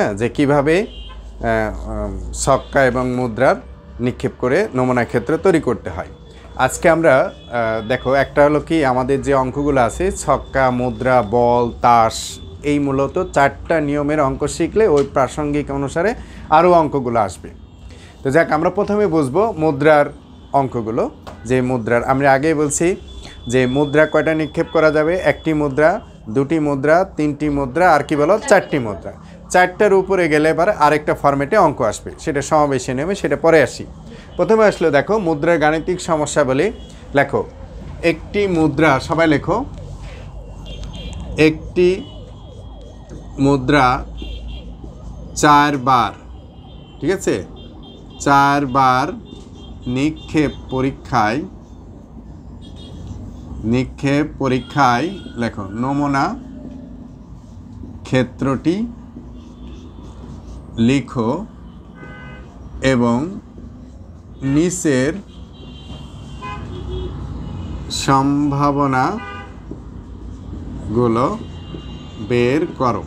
হ্যাঁ যে কিভাবে সক্কা এবং মুদ্রার নিক্ষেপ করে নমুনা ক্ষেত্র তৈরি করতে হয় আজকে আমরা দেখো একটা হলো কি আমাদের যে অঙ্কগুলো আছে ছক্কা মুদ্রা বল তাস এই মূলত চারটা নিয়মের অঙ্ক শিখলে ওই প্রাসঙ্গিক অনুসারে আরও অঙ্কগুলো আসবে তো যাক আমরা প্রথমে বুঝবো মুদ্রার অঙ্কগুলো যে মুদ্রার আমরা আগেই বলছি যে মুদ্রা কয়টা নিক্ষেপ করা যাবে একটি মুদ্রা দুটি মুদ্রা তিনটি মুদ্রা আর কি বলো চারটি মুদ্রা চারটার উপরে গেলে এবার আরেকটা ফর্মেটে অঙ্ক আসবে সেটা সমাবেশে নেমে সেটা পরে আসি প্রথমে আসলে দেখো মুদ্রার গাণিতিক সমস্যা বলে লেখো একটি মুদ্রা সবাই লেখো একটি মুদ্রা চার বার ঠিক আছে চার বার নিক্ষেপ পরীক্ষায় নিক্ষেপ পরীক্ষায় লেখো নমুনা ক্ষেত্রটি লিখো এবং নিচের সম্ভাবনাগুলো বের করো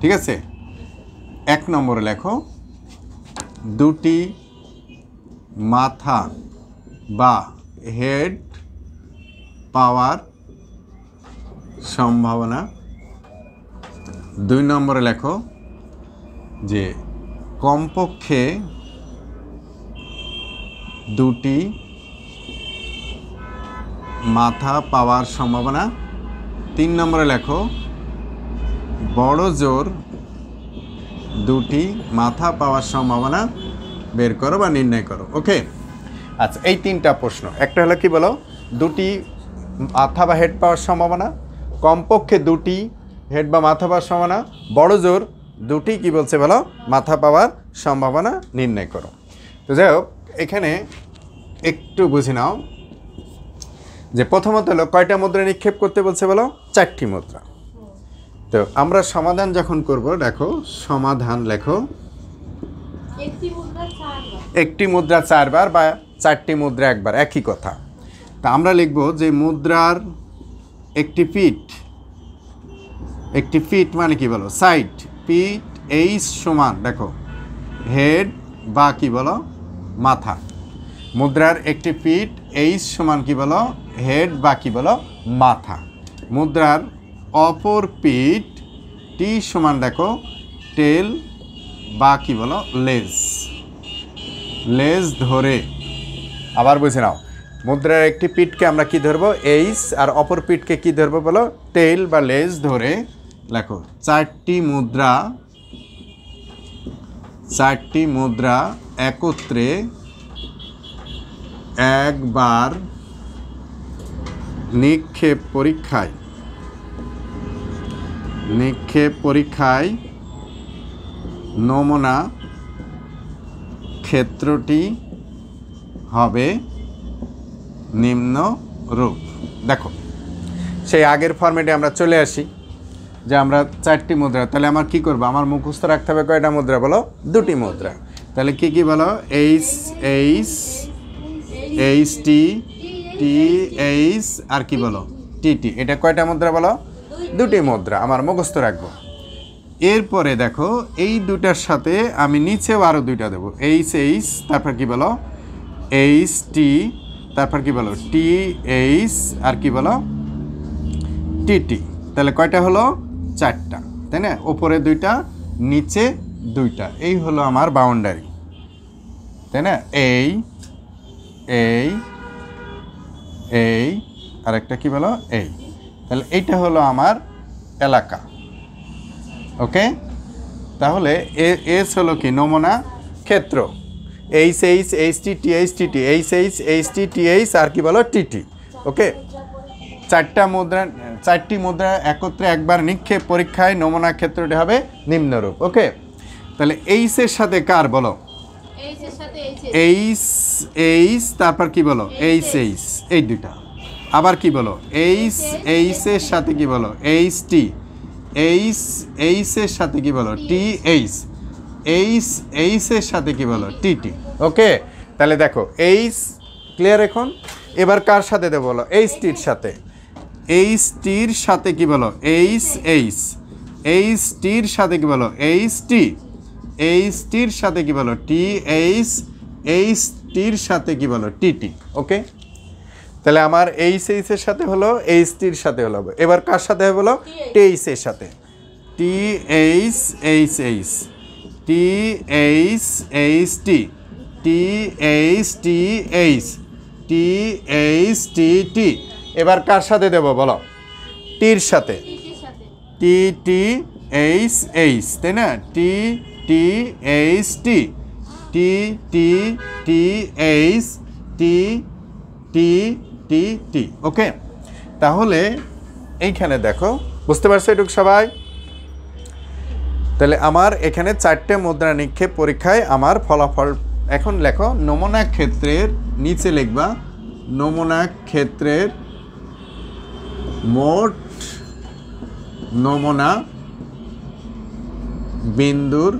ঠিক আছে এক নম্বরে লেখো দুটি মাথা বা হেড পাওয়ার সম্ভাবনা দুই নম্বরে লেখো যে কমপক্ষে দুটি মাথা পাওয়ার সম্ভাবনা তিন নম্বরে লেখো বড় জোর দুটি মাথা পাওয়ার সম্ভাবনা বের করো বা নির্ণয় করো ওকে আচ্ছা এই তিনটা প্রশ্ন একটা হলো কি বলো দুটি মাথা বা হেড পাওয়ার সম্ভাবনা কমপক্ষে দুটি হেড বা মাথা পাওয়ার সম্ভাবনা বড় জোর দুটি কি বলছে বলো মাথা পাওয়ার সম্ভাবনা নির্ণয় করো তো যাই হোক এখানে একটু বুঝে নাও যে প্রথমত হলো কয়টা মুদ্রা নিক্ষেপ করতে বলছে বলো চারটি মুদ্রা তো আমরা সমাধান যখন করব দেখো সমাধান লেখো একটি মুদ্রা চারবার বা চারটি মুদ্রা একবার একই কথা তা আমরা লিখব যে মুদ্রার একটি ফিট একটি ফিট মানে কি বলো সাইড পি এইচ সমান দেখো হেড বা কী বলো মাথা মুদ্রার একটি পিঠ এইচ সমান কী বলো হেড বা কী বলো মাথা মুদ্রার অপর পিঠ টি সমান দেখো টেল বা কী বলো লেজ লেজ ধরে আবার বুঝে নাও মুদ্রার একটি পিঠকে আমরা কি ধরবো এইস আর অপর পিঠকে কি ধরবো বলো টেল বা লেজ ধরে লেখো চারটি মুদ্রা চারটি মুদ্রা একত্রে একবার নিক্ষেপ পরীক্ষায় নিক্ষেপ পরীক্ষায় নমুনা ক্ষেত্রটি হবে নিম্নরূপ দেখো সেই আগের ফর্মেটে আমরা চলে আসি যে আমরা চারটি মুদ্রা তাহলে আমার কি করব আমার মুখস্থ রাখতে হবে কয়টা মুদ্রা বলো দুটি মুদ্রা তাহলে কি কি বলো H H H T T H আর কি বলো টিটি এটা কয়টা মুদ্রা বলো দুটি মুদ্রা আমার মুখস্থ রাখবো এরপরে দেখো এই দুটার সাথে আমি নিচেও আরও দুইটা দেবো এইচ এইচ তারপর কি বলো এইচ টি তারপর কি বলো টি এইচ আর কি বলো টিটি তাহলে কয়টা হলো চারটা তাই না ওপরে দুইটা নিচে দুইটা এই হলো আমার বাউন্ডারি তাই না এই এই এই আর একটা কী বলো এই তাহলে এইটা হলো আমার এলাকা ওকে তাহলে এস হলো কি নমুনা ক্ষেত্র H H H T T H T T H H H T T H আর কি বলো টিটি ওকে চারটা মুদ্রা চারটি মুদ্রা একত্রে একবার নিক্ষেপ পরীক্ষায় নমুনা ক্ষেত্রটি হবে নিম্নরূপ ওকে তাহলে এইসের সাথে কার বলো এইস এইস তারপর কি বলো এইস এইস এই দুটা আবার কি বলো এইস এইসের সাথে কি বলো এইস টি এইস এইসের সাথে কি বলো টি এইস এইস এইসের সাথে কি বলো টি টি ওকে তাহলে দেখো এইস ক্লিয়ার এখন এবার কার সাথে দেবো বলো এইস টির সাথে এইচ টির সাথে কি বলো এইচ এইচ এইচ টির সাথে কি বলো এইচ টি এইচ টির সাথে কি বলো টি এইচ এইচ টির সাথে কি বলো টিটি ওকে তাহলে আমার এইচ এইচের সাথে হলো এইচ টির সাথে হলো এবার কার সাথে হলো টেইস এর সাথে T H H H T H H T T H T H T H T T এবার কার সাথে দেব বলো টির সাথে টি টি এইচ এইচ তাই না টি টি এইচ টি টি টি টি এইচ টি টি টি টি ওকে তাহলে এইখানে দেখো বুঝতে পারছো এটুকু সবাই তাহলে আমার এখানে চারটে মুদ্রা নিক্ষেপ পরীক্ষায় আমার ফলাফল এখন লেখো নমুনা ক্ষেত্রের নিচে লিখবা নমুনা ক্ষেত্রের মোট নমুনা বিন্দুর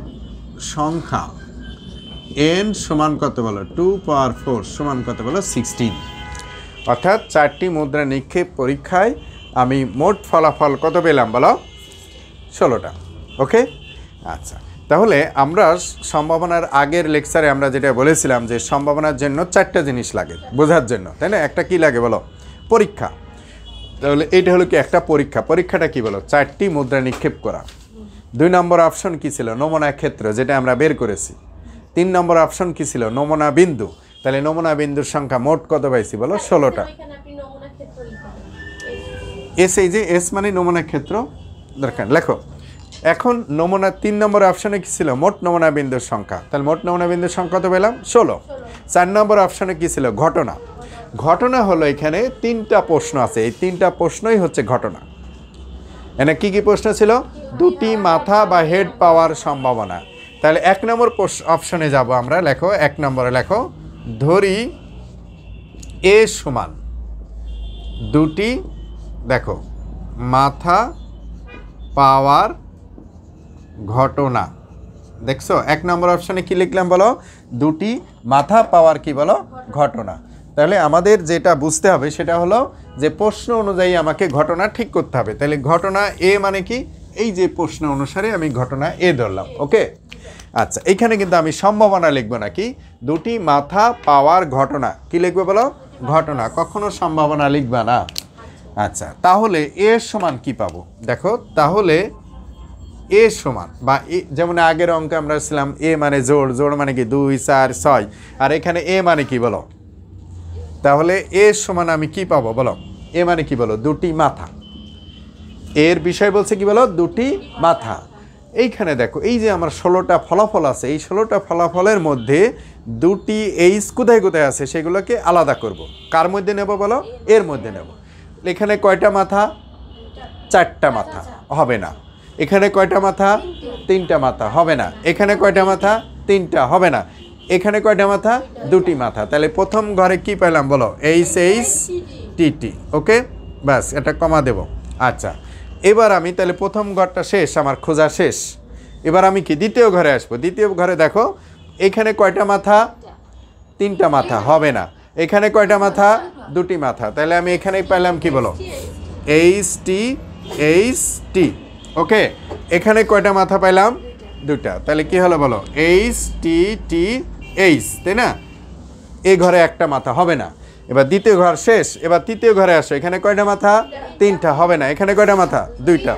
সংখ্যা এন সমান কত বলো টু পাওয়ার ফোর সমান কত বলো সিক্সটিন অর্থাৎ চারটি মুদ্রা নিক্ষেপ পরীক্ষায় আমি মোট ফলাফল কত পেলাম বলো ষোলোটা ওকে আচ্ছা তাহলে আমরা সম্ভাবনার আগের লেকচারে আমরা যেটা বলেছিলাম যে সম্ভাবনার জন্য চারটা জিনিস লাগে বোঝার জন্য তাই না একটা কি লাগে বলো পরীক্ষা তাহলে এটা হলো কি একটা পরীক্ষা পরীক্ষাটা কি বলো চারটি মুদ্রা নিক্ষেপ করা দুই নম্বর অপশন কি ছিল নমুনা ক্ষেত্র যেটা আমরা বের করেছি তিন নম্বর অপশন কি ছিল নমুনা বিন্দু তাহলে নমুনা বিন্দুর সংখ্যা মোট কত পাইছি বলো হ্যাঁ, ষোলোটা এস এই যে এস মানে নমুনা ক্ষেত্র দরকার লেখো এখন নমুনা তিন নম্বর অপশানে কি ছিল মোট নমুনা বিন্দুর সংখ্যা তাহলে মোট নমুনা বিন্দুর সংখ্যা কত পেলাম ষোলো চার নম্বর অপশানে কি ছিল ঘটনা ঘটনা হলো এখানে তিনটা প্রশ্ন আছে এই তিনটা প্রশ্নই হচ্ছে ঘটনা এনে কী কী প্রশ্ন ছিল দুটি মাথা বা হেড পাওয়ার সম্ভাবনা তাহলে এক নম্বর অপশনে যাব আমরা লেখো এক নম্বরে লেখো ধরি এ সমান দুটি দেখো মাথা পাওয়ার ঘটনা দেখছো এক নম্বর অপশনে কি লিখলাম বলো দুটি মাথা পাওয়ার কি বলো ঘটনা তাহলে আমাদের যেটা বুঝতে হবে সেটা হলো যে প্রশ্ন অনুযায়ী আমাকে ঘটনা ঠিক করতে হবে তাহলে ঘটনা এ মানে কি এই যে প্রশ্ন অনুসারে আমি ঘটনা এ ধরলাম ওকে আচ্ছা এখানে কিন্তু আমি সম্ভাবনা লিখবো নাকি দুটি মাথা পাওয়ার ঘটনা কি লিখবে বলো ঘটনা কখনো সম্ভাবনা লিখবা না আচ্ছা তাহলে এ সমান কি পাবো দেখো তাহলে এ সমান বা যেমন আগের অঙ্কে আমরা ছিলাম এ মানে জোর জোর মানে কি দুই চার ছয় আর এখানে এ মানে কি বলো তাহলে এ সমান আমি কি পাবো বলো এ মানে কি বলো দুটি মাথা এর বিষয় বলছে কি বলো দুটি মাথা এইখানে দেখো এই যে আমার ষোলোটা ফলাফল আছে এই ষোলোটা ফলাফলের মধ্যে দুটি এইস কোথায় কোথায় আছে সেগুলোকে আলাদা করব। কার মধ্যে নেব বলো এর মধ্যে নেব এখানে কয়টা মাথা চারটা মাথা হবে না এখানে কয়টা মাথা তিনটা মাথা হবে না এখানে কয়টা মাথা তিনটা হবে না এখানে কয়টা মাথা দুটি মাথা তাহলে প্রথম ঘরে কি পেলাম বলো এইচ এইচ টিটি ওকে ব্যাস এটা কমা দেব আচ্ছা এবার আমি তাহলে প্রথম ঘরটা শেষ আমার খোঁজা শেষ এবার আমি কি দ্বিতীয় ঘরে আসবো দ্বিতীয় ঘরে দেখো এখানে কয়টা মাথা তিনটা মাথা হবে না এখানে কয়টা মাথা দুটি মাথা তাহলে আমি এখানেই পেলাম কি বলো এইচ টি এইচ টি ওকে এখানে কয়টা মাথা পাইলাম দুটা তাহলে কি হলো বলো এইচ টি টি এইচ তাই না এ ঘরে একটা মাথা হবে না এবার দ্বিতীয় ঘর শেষ এবার তৃতীয় ঘরে আসো এখানে কয়টা মাথা তিনটা হবে না এখানে কয়টা মাথা দুইটা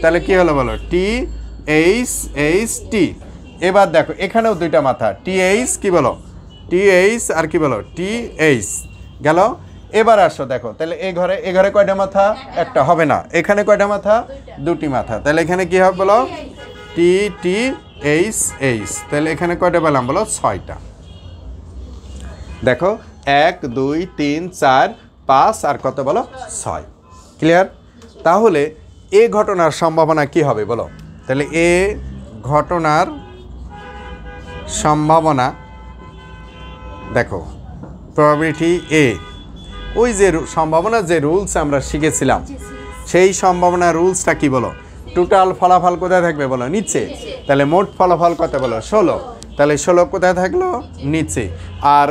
তাহলে কি হলো বলো টি এইচ এইচ টি এবার দেখো এখানেও দুইটা মাথা টি এইচ কী বলো টি এইচ আর কি বলো টি এইচ গেল এবার আসো দেখো তাহলে এ ঘরে এ ঘরে কয়টা মাথা একটা হবে না এখানে কয়টা মাথা দুটি মাথা তাহলে এখানে কী হবে বলো টি টি এইচ এইচ তাহলে এখানে কয়টা পেলাম বলো ছয়টা দেখো এক দুই তিন চার পাঁচ আর কত বলো ছয় ক্লিয়ার তাহলে এ ঘটনার সম্ভাবনা কি হবে বলো তাহলে এ ঘটনার সম্ভাবনা দেখো প্রবিটি এ ওই যে সম্ভাবনা যে রুলস আমরা শিখেছিলাম সেই সম্ভাবনা রুলসটা কি বলো টোটাল ফলাফল কোথায় থাকবে বলো নিচে তাহলে মোট ফলাফল কত বলো ষোলো তাহলে ষোলো কোথায় থাকলো নিচে আর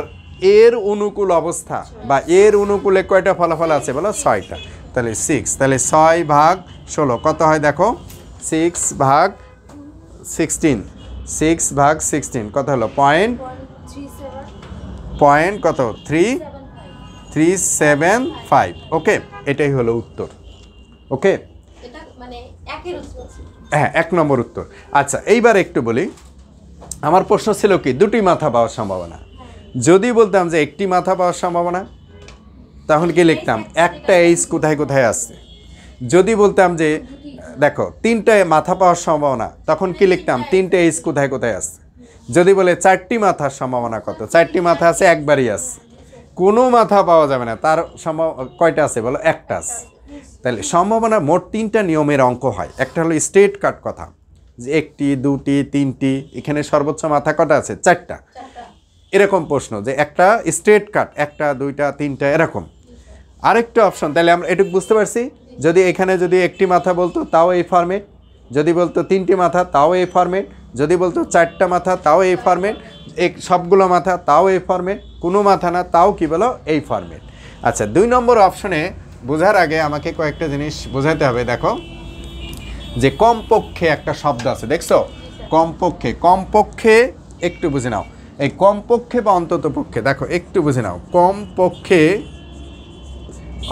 এর অনুকূল অবস্থা বা এর অনুকূলে কয়টা ফলাফল আছে বলো ছয়টা তাহলে সিক্স তাহলে ছয় ভাগ ষোলো কত হয় দেখো সিক্স ভাগ সিক্সটিন সিক্স ভাগ সিক্সটিন কত হলো পয়েন্ট পয়েন্ট কত three three seven five okay এটাই হলো উত্তর ওকে হ্যাঁ এক নম্বর উত্তর আচ্ছা এইবার একটু বলি আমার প্রশ্ন ছিল কি দুটি মাথা পাওয়ার সম্ভাবনা হ্যাঁ। যদি বলতাম যে একটি মাথা পাওয়ার সম্ভাবনা তখন কি হ্যাঁ, লিখতাম একটা এইস কোথায় কোথায় আসছে যদি বলতাম যে দেখো তিনটে মাথা পাওয়ার সম্ভাবনা তখন কি হ্যাঁ, লিখতাম তিনটে এইস কোথায় কোথায় আসছে যদি বলে চারটি মাথার সম্ভাবনা কত চারটি মাথা আছে একবারই আছে কোনো মাথা পাওয়া যাবে না তার সম্ভাব কয়টা আছে বলো একটা আছে তাহলে সম্ভাবনা মোট তিনটা নিয়মের অঙ্ক হয় একটা হলো স্টেট কাট কথা যে একটি দুটি তিনটি এখানে সর্বোচ্চ মাথা কটা আছে চারটা এরকম প্রশ্ন যে একটা স্ট্রেট কাট একটা দুইটা তিনটা এরকম আরেকটা অপশন তাহলে আমরা এটুকু বুঝতে পারছি যদি এখানে যদি একটি মাথা বলতো তাও এই ফর্মেট যদি বলতো তিনটি মাথা তাও এই ফর্মেট যদি বলতো চারটা মাথা তাও এই ফর্মেট এক সবগুলো মাথা তাও এই ফর্মেট কোনো মাথা না তাও কি বলো এই ফর্মেট আচ্ছা দুই নম্বর অপশনে বোঝার আগে আমাকে কয়েকটা জিনিস বোঝাতে হবে দেখো যে কমপক্ষে একটা শব্দ আছে দেখছো কমপক্ষে কমপক্ষে একটু বুঝে নাও এই কমপক্ষে বা অন্তত পক্ষে দেখো একটু বুঝে নাও কমপক্ষে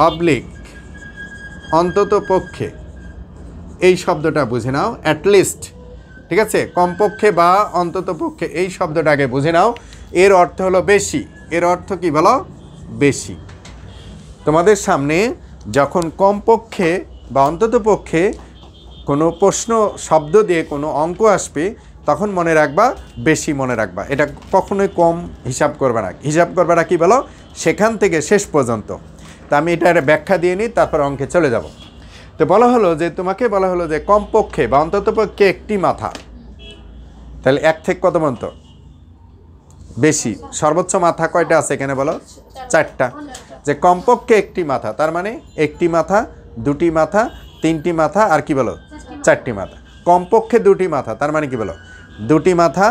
অবলিক অন্তত পক্ষে এই শব্দটা বুঝে নাও অ্যাটলিস্ট ঠিক আছে কমপক্ষে বা অন্তত পক্ষে এই আগে বুঝে নাও এর অর্থ হলো বেশি এর অর্থ কি বলো বেশি তোমাদের সামনে যখন কমপক্ষে বা অন্ততপক্ষে কোনো প্রশ্ন শব্দ দিয়ে কোনো অঙ্ক আসবে তখন মনে রাখবা বেশি মনে রাখবা এটা কখনোই কম হিসাব করবে না হিসাব করবে না কী বলো সেখান থেকে শেষ পর্যন্ত তা আমি এটা একটা ব্যাখ্যা দিয়ে নিই তারপর অঙ্কে চলে যাব তো বলা হলো যে তোমাকে বলা হলো যে কমপক্ষে বা অন্ততপক্ষে একটি মাথা তাহলে এক থেকে কত মন্ত বেশি সর্বোচ্চ মাথা কয়টা আছে এখানে বলো চারটা যে কমপক্ষে একটি মাথা তার মানে একটি মাথা দুটি মাথা তিনটি মাথা আর কি বলো চারটি মাথা কমপক্ষে দুটি মাথা তার মানে কি বলো দুটি মাথা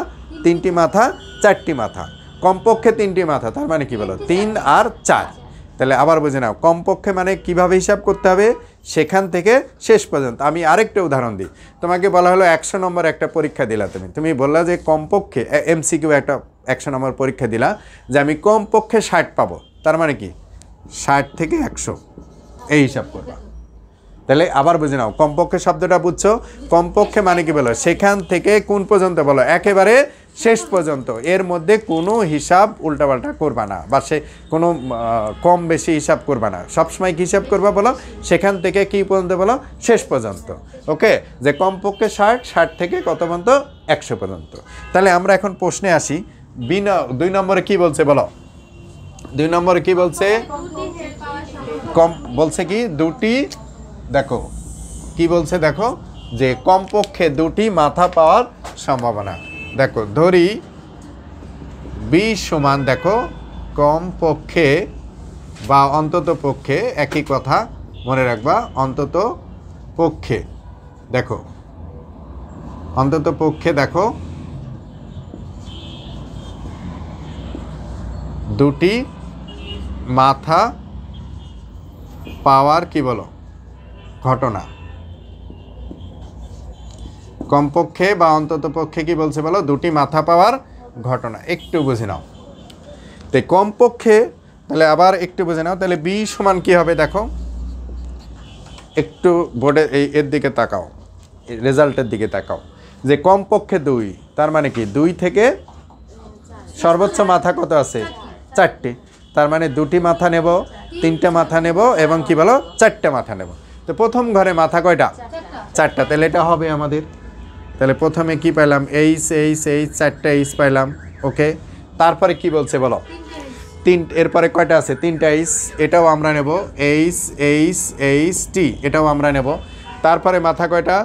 তিনটি মাথা চারটি মাথা কমপক্ষে তিনটি মাথা তার মানে কি বলো তিন আর চার তাহলে আবার বুঝে নাও কমপক্ষে মানে কিভাবে হিসাব করতে হবে সেখান থেকে শেষ পর্যন্ত আমি আরেকটা উদাহরণ দিই তোমাকে বলা হলো একশো নম্বর একটা পরীক্ষা দিলা তুমি তুমি বললা যে কমপক্ষে এমসিকিউ একটা একশো নম্বর পরীক্ষা দিলা যে আমি কমপক্ষে ষাট পাবো তার মানে কি ষাট থেকে একশো এই হিসাব করবা তাহলে আবার বুঝে নাও কমপক্ষে শব্দটা বুঝছো কমপক্ষে মানে কি বলো সেখান থেকে কোন পর্যন্ত বলো একেবারে শেষ পর্যন্ত এর মধ্যে কোনো হিসাব উল্টাপাল্টা করবা না বা সে কোনো কম বেশি হিসাব করবা না সবসময় কী হিসাব করবা বলো সেখান থেকে কি পর্যন্ত বলো শেষ পর্যন্ত ওকে যে কমপক্ষে ষাট ষাট থেকে কত পর্যন্ত একশো পর্যন্ত তাহলে আমরা এখন প্রশ্নে আসি বিনা দুই নম্বরে কি বলছে বলো দুই নম্বরে কি বলছে কম বলছে কি দুটি দেখো কি বলছে দেখো যে কমপক্ষে দুটি মাথা পাওয়ার সম্ভাবনা দেখো ধরি বি সমান দেখো কমপক্ষে বা অন্তত পক্ষে একই কথা মনে রাখবা অন্তত পক্ষে দেখো অন্তত পক্ষে দেখো দুটি মাথা পাওয়ার কি বলো ঘটনা কমপক্ষে বা অন্তত পক্ষে কি বলছে বলো দুটি মাথা পাওয়ার ঘটনা একটু বুঝে নাও তো কমপক্ষে তাহলে আবার একটু বুঝে নাও তাহলে বি সমান কি হবে দেখো একটু বোর্ডে এই এর দিকে তাকাও রেজাল্টের দিকে তাকাও যে কমপক্ষে দুই তার মানে কি দুই থেকে সর্বোচ্চ মাথা কত আছে চারটে তার মানে দুটি মাথা নেব তিনটে মাথা নেব এবং কি বলো চারটে মাথা নেব তো প্রথম ঘরে মাথা কয়টা চারটা তাহলে এটা হবে আমাদের তাহলে প্রথমে কি পাইলাম এইচ এইচ এইচ চারটে এইচ পাইলাম ওকে তারপরে কি বলছে বলো তিন এরপরে কয়টা আছে তিনটা এইচ এটাও আমরা নেব এইচ এইচ এইচ টি এটাও আমরা নেব তারপরে মাথা কয়টা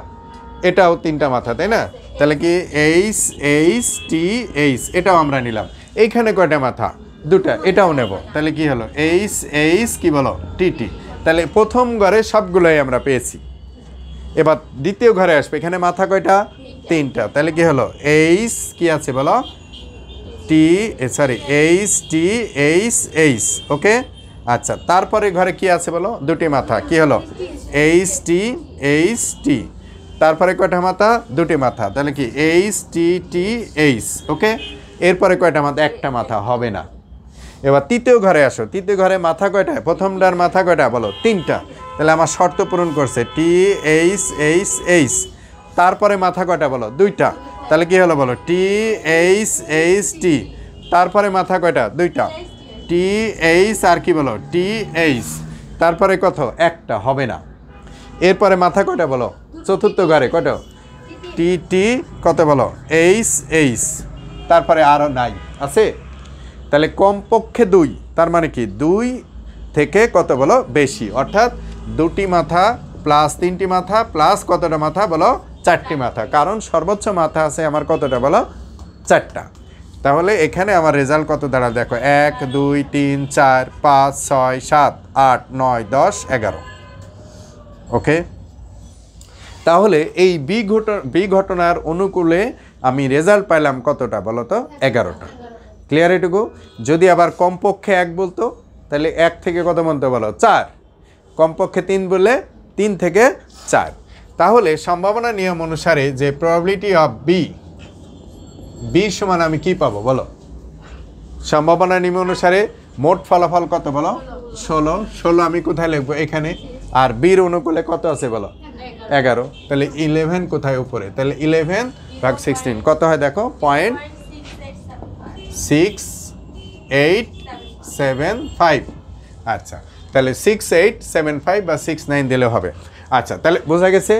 এটাও তিনটা মাথা তাই না তাহলে কি এইচ এইচ টি এইচ এটাও আমরা নিলাম এইখানে কয়টা মাথা দুটা এটাও নেব তাহলে কি হলো এইস এইস কি বলো টিটি তাহলে প্রথম ঘরে সবগুলোই আমরা পেয়েছি এবার দ্বিতীয় ঘরে আসবে এখানে মাথা কয়টা তিনটা তাহলে কি হলো এইস কি আছে বলো টি সরি এইস টি এইস এইস ওকে আচ্ছা তারপরে ঘরে কি আছে বলো দুটি মাথা কি হলো এইস টি এইস টি তারপরে কয়টা মাথা দুটি মাথা তাহলে কি এইস টি টি এইস ওকে এরপরে কয়টা মাথা একটা মাথা হবে না এবার তৃতীয় ঘরে আসো তৃতীয় ঘরে মাথা কয়টায় প্রথমটার মাথা কয়টা বলো তিনটা তাহলে আমার শর্ত পূরণ করছে টি এইচ এইচ এইচ তারপরে মাথা কয়টা বলো দুইটা তাহলে কি হলো বলো টি এইচ এইচ টি তারপরে মাথা কয়টা দুইটা টি এইচ আর কি বলো টি এইচ তারপরে কত একটা হবে না এরপরে মাথা কয়টা বলো চতুর্থ ঘরে কত টি টি কত বলো এইচ এইচ তারপরে আরও নাই আছে তাহলে কমপক্ষে দুই তার মানে কি দুই থেকে কত বলো বেশি অর্থাৎ দুটি মাথা প্লাস তিনটি মাথা প্লাস কতটা মাথা বলো চারটি মাথা কারণ সর্বোচ্চ মাথা আছে আমার কতটা বলো চারটা তাহলে এখানে আমার রেজাল্ট কত দাঁড়া দেখো এক দুই তিন চার পাঁচ ছয় সাত আট নয় দশ এগারো ওকে তাহলে এই বি ঘটনার অনুকূলে আমি রেজাল্ট পাইলাম কতটা বলো তো এগারোটা ক্লিয়ার এটুকু যদি আবার কমপক্ষে এক বলতো তাহলে এক থেকে কত মানতে বলো চার কমপক্ষে তিন বললে তিন থেকে চার তাহলে সম্ভাবনা নিয়ম অনুসারে যে প্রবাবিলিটি অফ বি বি সমান আমি কি পাবো বলো সম্ভাবনা নিয়ম অনুসারে মোট ফলাফল কত বলো ষোলো ষোলো আমি কোথায় লিখবো এখানে আর বির অনুকূলে কত আছে বলো এগারো তাহলে ইলেভেন কোথায় উপরে তাহলে ইলেভেন ভাগ সিক্সটিন কত হয় দেখো point six eight seven five আচ্ছা তাহলে সিক্স এইট সেভেন ফাইভ বা সিক্স নাইন দিলে হবে আচ্ছা তাহলে বোঝা গেছে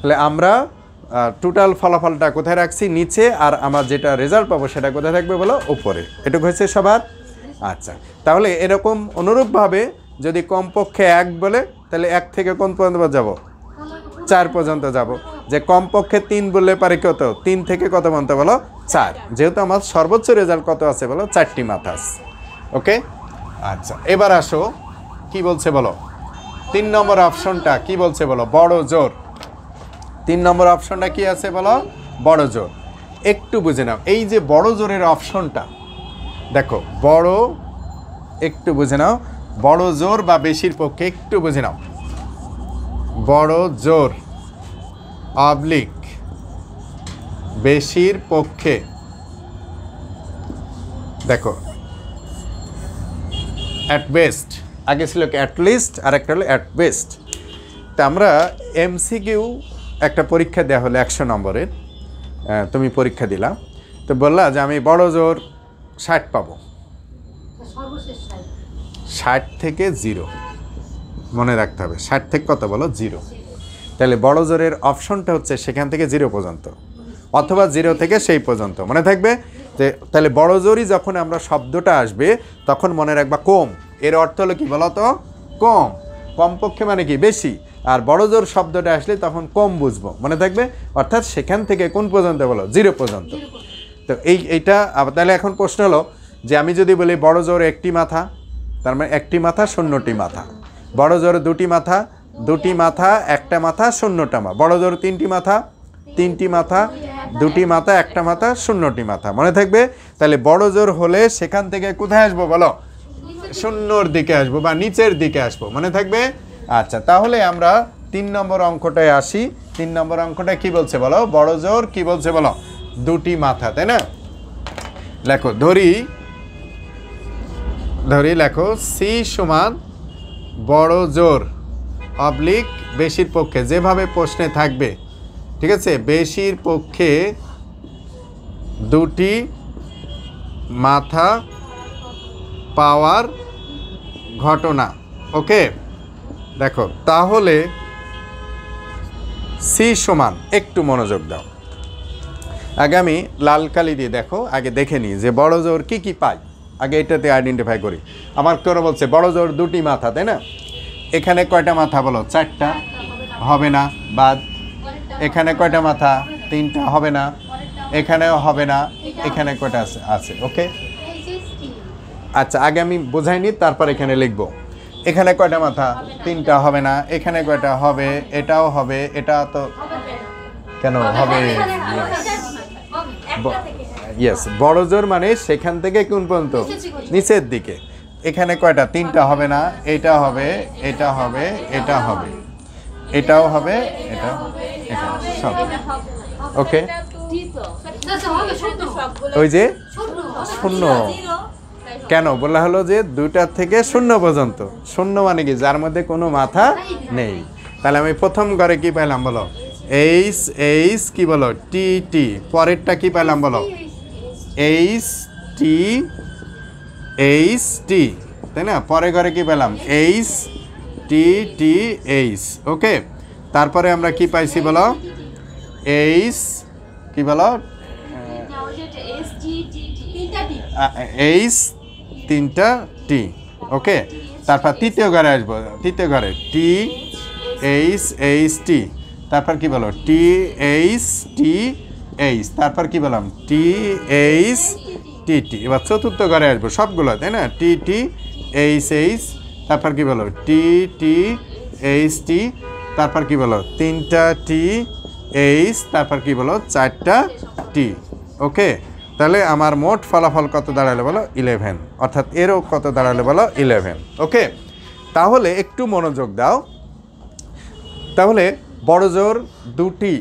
তাহলে আমরা টোটাল ফলাফলটা কোথায় রাখছি নিচে আর আমার যেটা রেজাল্ট পাবো সেটা কোথায় থাকবে বলো ওপরে এটুকু হয়েছে সবার আচ্ছা তাহলে এরকম অনুরূপভাবে যদি কমপক্ষে এক বলে তাহলে এক থেকে কোন পর্যন্ত যাব চার পর্যন্ত যাব যে কমপক্ষে তিন বললে পারে কত তিন থেকে কত বলতে বলো চার যেহেতু আমার সর্বোচ্চ রেজাল্ট কত আছে বলো চারটি মাথাস ওকে আচ্ছা এবার আসো কি বলছে বলো তিন নম্বর অপশনটা কি বলছে বলো বড় জোর তিন নম্বর অপশনটা কি আছে বলো বড় জোর একটু বুঝে নাও এই যে বড় জোরের অপশনটা দেখো বড় একটু বুঝে নাও বড় জোর বা বেশির পক্ষে একটু বুঝে নাও বড় জোর অবলিক বেশির পক্ষে দেখো অ্যাট বেস্ট আগে ছিল অ্যাট লিস্ট আর একটা হলো অ্যাট বেস্ট তা আমরা এমসিকিউ একটা পরীক্ষা দেওয়া হলো একশো নম্বরের তুমি পরীক্ষা দিলা তো বললা যে আমি বড় জোর ষাট পাবো ষাট থেকে জিরো মনে রাখতে হবে ষাট থেকে কত বলো জিরো তাহলে বড় জোরের অপশনটা হচ্ছে সেখান থেকে জিরো পর্যন্ত অথবা জিরো থেকে সেই পর্যন্ত মনে থাকবে যে তাহলে বড় জোরই যখন আমরা শব্দটা আসবে তখন মনে রাখবা কম এর অর্থ হলো কি বলতো কম কমপক্ষে মানে কি বেশি আর বড় জোর শব্দটা আসলে তখন কম বুঝবো মনে থাকবে অর্থাৎ সেখান থেকে কোন পর্যন্ত বলো জিরো পর্যন্ত তো এই এইটা তাহলে এখন প্রশ্ন হলো যে আমি যদি বলি বড় জোর একটি মাথা তার মানে একটি মাথা শূন্যটি মাথা বড় জোর দুটি মাথা দুটি মাথা একটা মাথা শূন্যটা মা বড় জোর তিনটি মাথা তিনটি মাথা দুটি মাথা একটা মাথা শূন্যটি মাথা মনে থাকবে তাহলে বড় জোর হলে সেখান থেকে কোথায় আসবো বলো শূন্যর দিকে আসবো বা নিচের দিকে আসবো মনে থাকবে আচ্ছা তাহলে আমরা তিন নম্বর অঙ্কটায় আসি তিন নম্বর অঙ্কটা কি বলছে বলো বড় জোর কি বলছে বলো দুটি মাথা তাই না লেখো ধরি ধরি লেখো সি সমান বড় জোর অবলিক বেশির পক্ষে যেভাবে প্রশ্নে থাকবে ঠিক আছে বেশির পক্ষে দুটি মাথা পাওয়ার ঘটনা ওকে দেখো তাহলে সি সমান একটু মনোযোগ দাও আগে আমি লাল কালি দিয়ে দেখো আগে দেখে নিই যে বড় জোর কী কী পাই আগে এটাতে আইডেন্টিফাই করি আমার কেন বলছে বড় জোর দুটি মাথা তাই না এখানে কয়টা মাথা বলো চারটা হবে না বাদ এখানে কয়টা মাথা তিনটা হবে না এখানেও হবে না এখানে কয়টা আছে আছে ওকে আচ্ছা আগে আমি বোঝাই নি তারপর এখানে লিখব এখানে কয়টা মাথা তিনটা হবে না এখানে কয়টা হবে এটাও হবে এটা তো কেন হবে ইয়েস বড় জোর মানে সেখান থেকে কোন পর্যন্ত নিচের দিকে এখানে কয়টা তিনটা হবে না এটা হবে এটা হবে এটা হবে এটাও হবে এটা এটা সব ওকে ওই যে শূন্য কেন বলা হলো যে দুইটার থেকে শূন্য পর্যন্ত শূন্য মানে কি যার মধ্যে কোনো মাথা নেই তাহলে আমি প্রথম ঘরে কি পাইলাম বলো এইচ এইচ কি বলো টি টি পরেরটা কি পাইলাম বলো এইচ টি এইচ টি তাই না পরে ঘরে কি পেলাম এইচ টি টি এইচ ওকে তারপরে আমরা কি পাইছি বলো এইচ কি বলো এইচ তিনটা টি ওকে তারপর তৃতীয় ঘরে আসবো তৃতীয় ঘরে টি এইচ এইচ টি তারপর কি বলো টি এইচ টি এইচ তারপর কি বললাম টি এইচ টি টি এবার চতুর্থ ঘরে আসবো সবগুলো তাই না টি টি এইচ এইচ তারপর কি বলো টি টি এইচ টি তারপর কি বলো তিনটা টি এইচ তারপর কি বলো চারটা টি ওকে তাহলে আমার মোট ফলাফল কত দাঁড়ালে বলো ইলেভেন অর্থাৎ এরও কত দাঁড়ালে বলো ইলেভেন ওকে তাহলে একটু মনোযোগ দাও তাহলে বড়জোর দুটি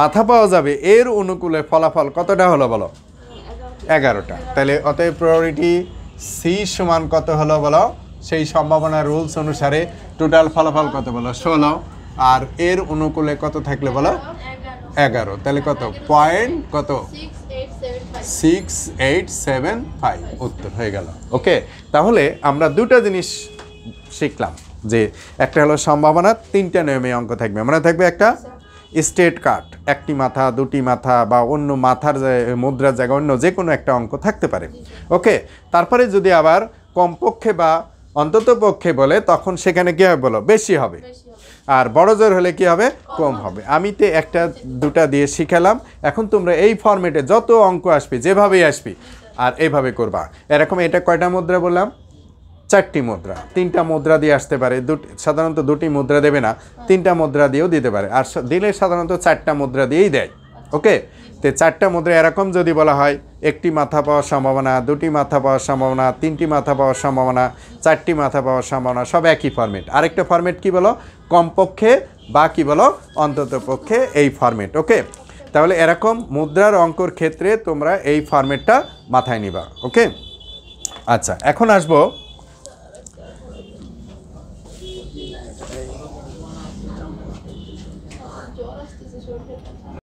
মাথা পাওয়া যাবে এর অনুকূলে ফলাফল কতটা হলো বলো এগারোটা তাহলে অতএব প্রায়োরিটি সি সমান কত হলো বলো সেই সম্ভাবনা রুলস অনুসারে টোটাল ফলাফল কত বলো ষোলো আর এর অনুকূলে কত থাকলে বলো এগারো তাহলে কত পয়েন্ট কত সিক্স এইট সেভেন ফাইভ উত্তর হয়ে গেল ওকে তাহলে আমরা দুটো জিনিস শিখলাম যে একটা হলো সম্ভাবনা তিনটা নিয়মে অঙ্ক থাকবে আমরা থাকবে একটা স্টেট কাট একটি মাথা দুটি মাথা বা অন্য মাথার মুদ্রার জায়গায় অন্য যে কোনো একটা অঙ্ক থাকতে পারে ওকে তারপরে যদি আবার কমপক্ষে বা অন্তত পক্ষে বলে তখন সেখানে কী হবে বলো বেশি হবে আর বড় জোর হলে কি হবে কম হবে আমি তো একটা দুটা দিয়ে শিখালাম এখন তোমরা এই ফর্মেটে যত অঙ্ক আসবে যেভাবেই আসবি আর এইভাবে করবা এরকম এটা কয়টা মুদ্রা বললাম চারটি মুদ্রা তিনটা মুদ্রা দিয়ে আসতে পারে দুটি সাধারণত দুটি মুদ্রা দেবে না তিনটা মুদ্রা দিয়েও দিতে পারে আর দিলে সাধারণত চারটা মুদ্রা দিয়েই দেয় ওকে তো চারটা মুদ্রা এরকম যদি বলা হয় একটি মাথা পাওয়ার সম্ভাবনা দুটি মাথা পাওয়ার সম্ভাবনা তিনটি মাথা পাওয়ার সম্ভাবনা চারটি মাথা পাওয়ার সম্ভাবনা সব একই ফর্মেট আরেকটা ফর্মেট কি বলো কমপক্ষে বা কী বলো অন্তত পক্ষে এই ফর্মেট ওকে তাহলে এরকম মুদ্রার অঙ্কর ক্ষেত্রে তোমরা এই ফর্মেটটা মাথায় নিবা ওকে আচ্ছা এখন আসবো